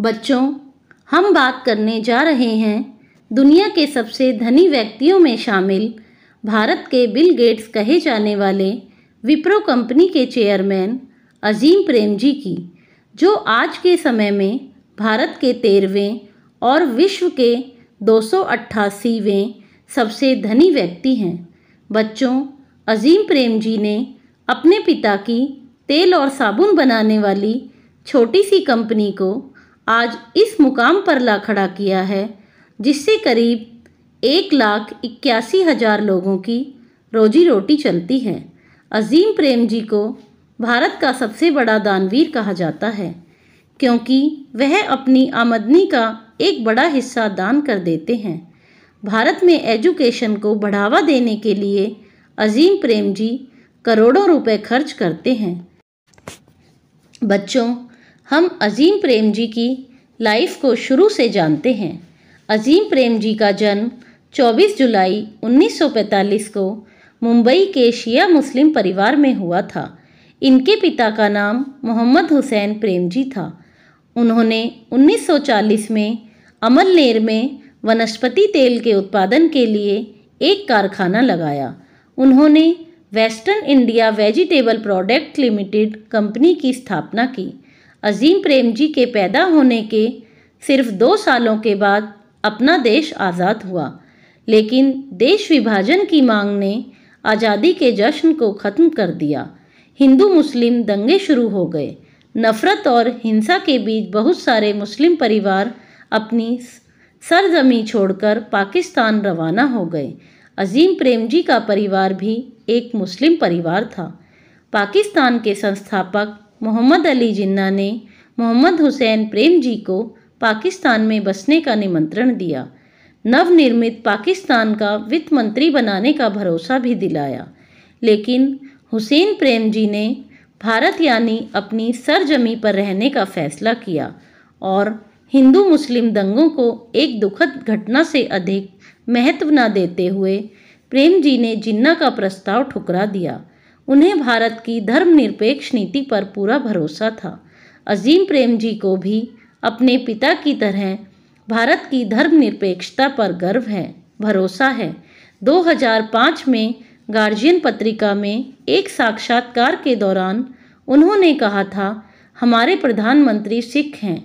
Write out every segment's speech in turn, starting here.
बच्चों हम बात करने जा रहे हैं दुनिया के सबसे धनी व्यक्तियों में शामिल भारत के बिल गेट्स कहे जाने वाले विप्रो कंपनी के चेयरमैन अजीम प्रेम जी की जो आज के समय में भारत के तेरहवें और विश्व के दो वें सबसे धनी व्यक्ति हैं बच्चों अजीम प्रेम जी ने अपने पिता की तेल और साबुन बनाने वाली छोटी सी कंपनी को आज इस मुकाम पर ला खड़ा किया है जिससे करीब एक लाख इक्यासी हज़ार लोगों की रोजी रोटी चलती है अजीम प्रेम जी को भारत का सबसे बड़ा दानवीर कहा जाता है क्योंकि वह अपनी आमदनी का एक बड़ा हिस्सा दान कर देते हैं भारत में एजुकेशन को बढ़ावा देने के लिए अजीम प्रेम जी करोड़ों रुपए खर्च करते हैं बच्चों हम अजीम प्रेम जी की लाइफ को शुरू से जानते हैं अजीम प्रेम जी का जन्म 24 जुलाई 1945 को मुंबई के शिया मुस्लिम परिवार में हुआ था इनके पिता का नाम मोहम्मद हुसैन प्रेम जी था उन्होंने 1940 में अमलनेर में वनस्पति तेल के उत्पादन के लिए एक कारखाना लगाया उन्होंने western India vegetable product limited company की स्थापना की अजीम प्रेम जी के पैदा होने के सिर्फ दो सालों के बाद अपना देश आज़ाद हुआ लेकिन देश विभाजन की मांग ने आज़ादी के जश्न को ख़त्म कर दिया हिंदू मुस्लिम दंगे शुरू हो गए नफ़रत और हिंसा के बीच बहुत सारे मुस्लिम परिवार अपनी सरजमी छोड़कर पाकिस्तान रवाना हो गए अजीम प्रेमजी का परिवार भी एक मुस्लिम परिवार था पाकिस्तान के संस्थापक मोहम्मद अली जिन्ना ने मोहम्मद हुसैन प्रेम जी को पाकिस्तान में बसने का निमंत्रण दिया नवनिर्मित पाकिस्तान का वित्त मंत्री बनाने का भरोसा भी दिलाया लेकिन हुसैन प्रेम जी ने भारत यानी अपनी सरजमी पर रहने का फैसला किया और हिंदू मुस्लिम दंगों को एक दुखद घटना से अधिक महत्व न देते हुए प्रेम जी ने जिन्ना का प्रस्ताव ठुकरा दिया उन्हें भारत की धर्मनिरपेक्ष नीति पर पूरा भरोसा था अजीम प्रेम जी को भी अपने पिता की तरह भारत की धर्मनिरपेक्षता पर गर्व है भरोसा है 2005 में गार्जियन पत्रिका में एक साक्षात्कार के दौरान उन्होंने कहा था हमारे प्रधानमंत्री सिख हैं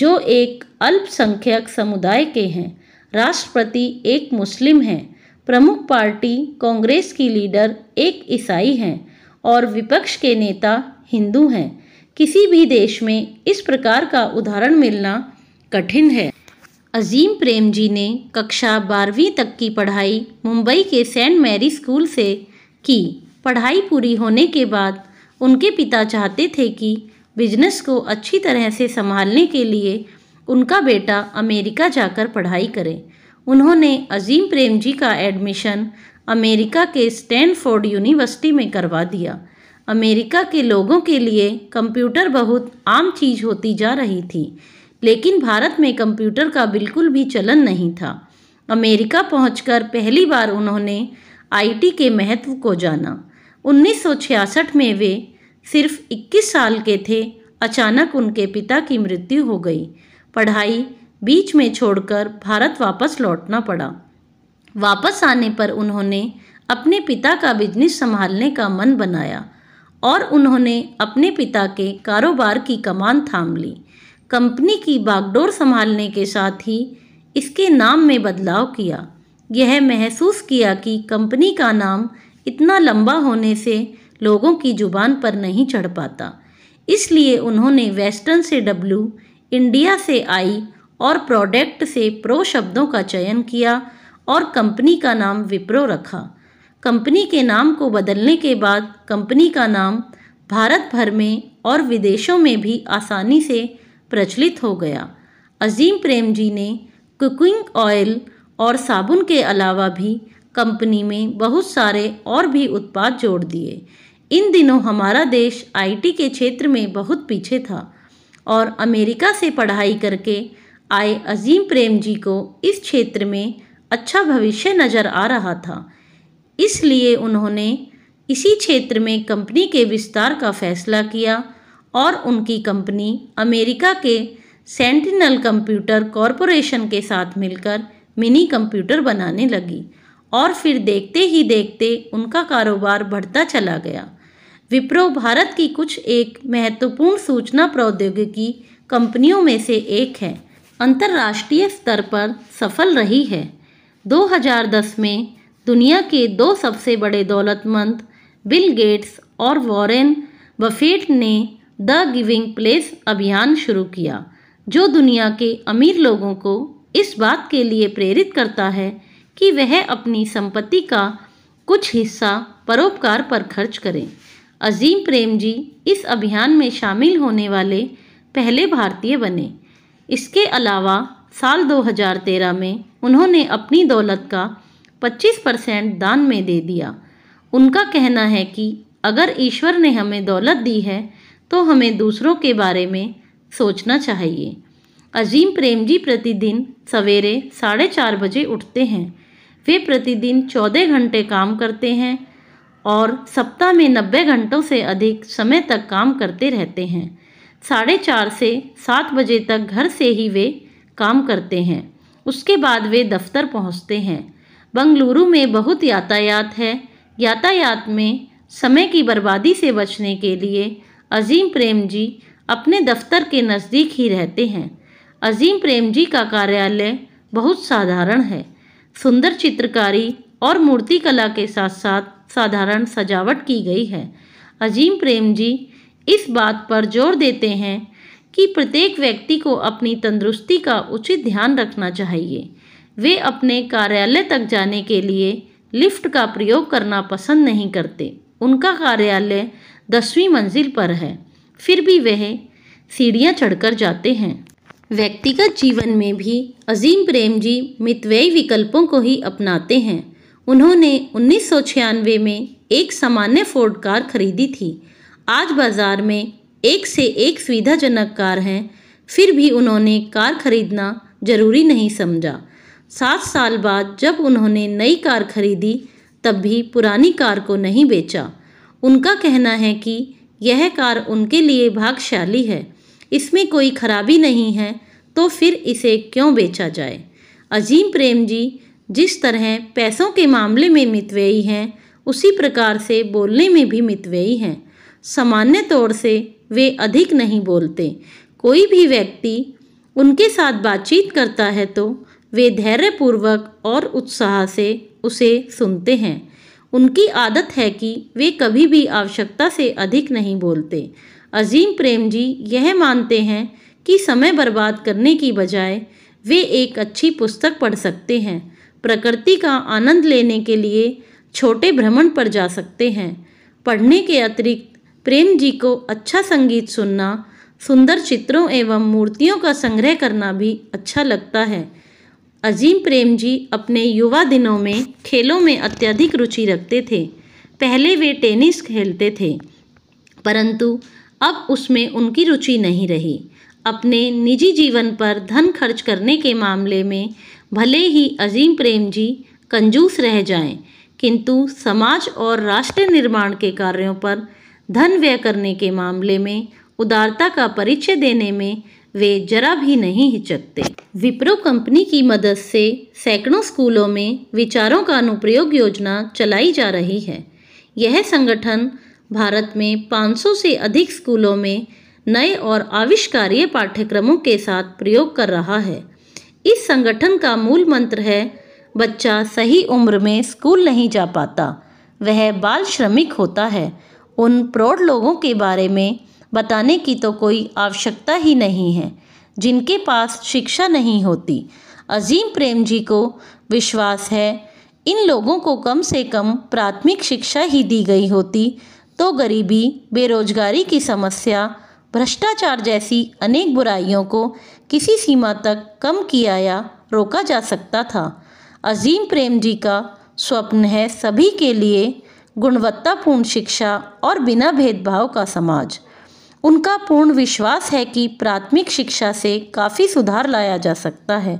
जो एक अल्पसंख्यक समुदाय के हैं राष्ट्रपति एक मुस्लिम हैं प्रमुख पार्टी कांग्रेस की लीडर एक ईसाई हैं और विपक्ष के नेता हिंदू हैं किसी भी देश में इस प्रकार का उदाहरण मिलना कठिन है अजीम प्रेम जी ने कक्षा बारहवीं तक की पढ़ाई मुंबई के सेंट मैरी स्कूल से की पढ़ाई पूरी होने के बाद उनके पिता चाहते थे कि बिजनेस को अच्छी तरह से संभालने के लिए उनका बेटा अमेरिका जाकर पढ़ाई करे उन्होंने अजीम प्रेम जी का एडमिशन अमेरिका के स्टैनफोर्ड यूनिवर्सिटी में करवा दिया अमेरिका के लोगों के लिए कंप्यूटर बहुत आम चीज़ होती जा रही थी लेकिन भारत में कंप्यूटर का बिल्कुल भी चलन नहीं था अमेरिका पहुंचकर पहली बार उन्होंने आईटी के महत्व को जाना 1966 में वे सिर्फ 21 साल के थे अचानक उनके पिता की मृत्यु हो गई पढ़ाई बीच में छोड़कर भारत वापस लौटना पड़ा वापस आने पर उन्होंने अपने पिता का बिजनेस संभालने का मन बनाया और उन्होंने अपने पिता के कारोबार की कमान थाम ली कंपनी की बागडोर संभालने के साथ ही इसके नाम में बदलाव किया यह महसूस किया कि कंपनी का नाम इतना लंबा होने से लोगों की जुबान पर नहीं चढ़ पाता इसलिए उन्होंने वेस्टर्न से डब्लू इंडिया से आई और प्रोडक्ट से प्रो शब्दों का चयन किया और कंपनी का नाम विप्रो रखा कंपनी के नाम को बदलने के बाद कंपनी का नाम भारत भर में और विदेशों में भी आसानी से प्रचलित हो गया अजीम प्रेम जी ने कुकिंग ऑयल और साबुन के अलावा भी कंपनी में बहुत सारे और भी उत्पाद जोड़ दिए इन दिनों हमारा देश आईटी के क्षेत्र में बहुत पीछे था और अमेरिका से पढ़ाई करके आए अजीम प्रेम जी को इस क्षेत्र में अच्छा भविष्य नज़र आ रहा था इसलिए उन्होंने इसी क्षेत्र में कंपनी के विस्तार का फैसला किया और उनकी कंपनी अमेरिका के सेंटिनल कंप्यूटर कॉरपोरेशन के साथ मिलकर मिनी कंप्यूटर बनाने लगी और फिर देखते ही देखते उनका कारोबार बढ़ता चला गया विप्रो भारत की कुछ एक महत्वपूर्ण सूचना प्रौद्योगिकी कंपनियों में से एक है अंतर्राष्ट्रीय स्तर पर सफल रही है 2010 में दुनिया के दो सबसे बड़े दौलतमंद बिल गेट्स और वॉरेन बफेट ने द गिविंग प्लेस अभियान शुरू किया जो दुनिया के अमीर लोगों को इस बात के लिए प्रेरित करता है कि वह अपनी संपत्ति का कुछ हिस्सा परोपकार पर खर्च करें अजीम प्रेम जी इस अभियान में शामिल होने वाले पहले भारतीय बने इसके अलावा साल 2013 में उन्होंने अपनी दौलत का 25 परसेंट दान में दे दिया उनका कहना है कि अगर ईश्वर ने हमें दौलत दी है तो हमें दूसरों के बारे में सोचना चाहिए अजीम प्रेम जी प्रतिदिन सवेरे साढ़े चार बजे उठते हैं वे प्रतिदिन चौदह घंटे काम करते हैं और सप्ताह में नब्बे घंटों से अधिक समय तक काम करते रहते हैं साढ़े चार से सात बजे तक घर से ही वे काम करते हैं उसके बाद वे दफ्तर पहुंचते हैं बंगलुरु में बहुत यातायात है यातायात में समय की बर्बादी से बचने के लिए अजीम प्रेम जी अपने दफ्तर के नज़दीक ही रहते हैं अजीम प्रेम जी का कार्यालय बहुत साधारण है सुंदर चित्रकारी और मूर्ति कला के साथ साथ साधारण सजावट की गई है अजीम प्रेम जी इस बात पर जोर देते हैं कि प्रत्येक व्यक्ति को अपनी तंदुरुस्ती का उचित ध्यान रखना चाहिए वे अपने कार्यालय तक जाने के लिए लिफ्ट का प्रयोग करना पसंद नहीं करते उनका कार्यालय दसवीं मंजिल पर है फिर भी वह सीढ़ियाँ चढ़कर जाते हैं व्यक्तिगत जीवन में भी अजीम प्रेम जी मितव्ययी विकल्पों को ही अपनाते हैं उन्होंने उन्नीस में एक सामान्य फोर्ड कार खरीदी थी आज बाज़ार में एक से एक सुविधाजनक कार हैं फिर भी उन्होंने कार खरीदना ज़रूरी नहीं समझा सात साल बाद जब उन्होंने नई कार खरीदी तब भी पुरानी कार को नहीं बेचा उनका कहना है कि यह कार उनके लिए भागशाली है इसमें कोई खराबी नहीं है तो फिर इसे क्यों बेचा जाए अजीम प्रेम जी जिस तरह पैसों के मामले में मितवेई हैं उसी प्रकार से बोलने में भी मितवेई हैं सामान्य तौर से वे अधिक नहीं बोलते कोई भी व्यक्ति उनके साथ बातचीत करता है तो वे धैर्यपूर्वक और उत्साह से उसे सुनते हैं उनकी आदत है कि वे कभी भी आवश्यकता से अधिक नहीं बोलते अजीम प्रेम जी यह मानते हैं कि समय बर्बाद करने की बजाय वे एक अच्छी पुस्तक पढ़ सकते हैं प्रकृति का आनंद लेने के लिए छोटे भ्रमण पर जा सकते हैं पढ़ने के अतिरिक्त प्रेम जी को अच्छा संगीत सुनना सुंदर चित्रों एवं मूर्तियों का संग्रह करना भी अच्छा लगता है अजीम प्रेम जी अपने युवा दिनों में खेलों में अत्यधिक रुचि रखते थे पहले वे टेनिस खेलते थे परंतु अब उसमें उनकी रुचि नहीं रही अपने निजी जीवन पर धन खर्च करने के मामले में भले ही अजीम प्रेम जी कंजूस रह जाएं, किंतु समाज और राष्ट्र निर्माण के कार्यों पर धन व्यय करने के मामले में उदारता का परिचय देने में वे जरा भी नहीं हिचकते विप्रो कंपनी की मदद से सैकड़ों स्कूलों में विचारों का अनुप्रयोग योजना चलाई जा रही है यह संगठन भारत में 500 से अधिक स्कूलों में नए और आविष्कारीय पाठ्यक्रमों के साथ प्रयोग कर रहा है इस संगठन का मूल मंत्र है बच्चा सही उम्र में स्कूल नहीं जा पाता वह बाल श्रमिक होता है उन प्रौढ़ लोगों के बारे में बताने की तो कोई आवश्यकता ही नहीं है जिनके पास शिक्षा नहीं होती अजीम प्रेम जी को विश्वास है इन लोगों को कम से कम प्राथमिक शिक्षा ही दी गई होती तो गरीबी बेरोजगारी की समस्या भ्रष्टाचार जैसी अनेक बुराइयों को किसी सीमा तक कम किया या रोका जा सकता था अजीम प्रेम जी का स्वप्न है सभी के लिए गुणवत्तापूर्ण शिक्षा और बिना भेदभाव का समाज उनका पूर्ण विश्वास है कि प्राथमिक शिक्षा से काफ़ी सुधार लाया जा सकता है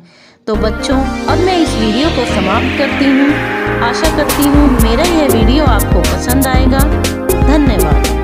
तो बच्चों अब मैं इस वीडियो को समाप्त करती हूँ आशा करती हूँ मेरा यह वीडियो आपको पसंद आएगा धन्यवाद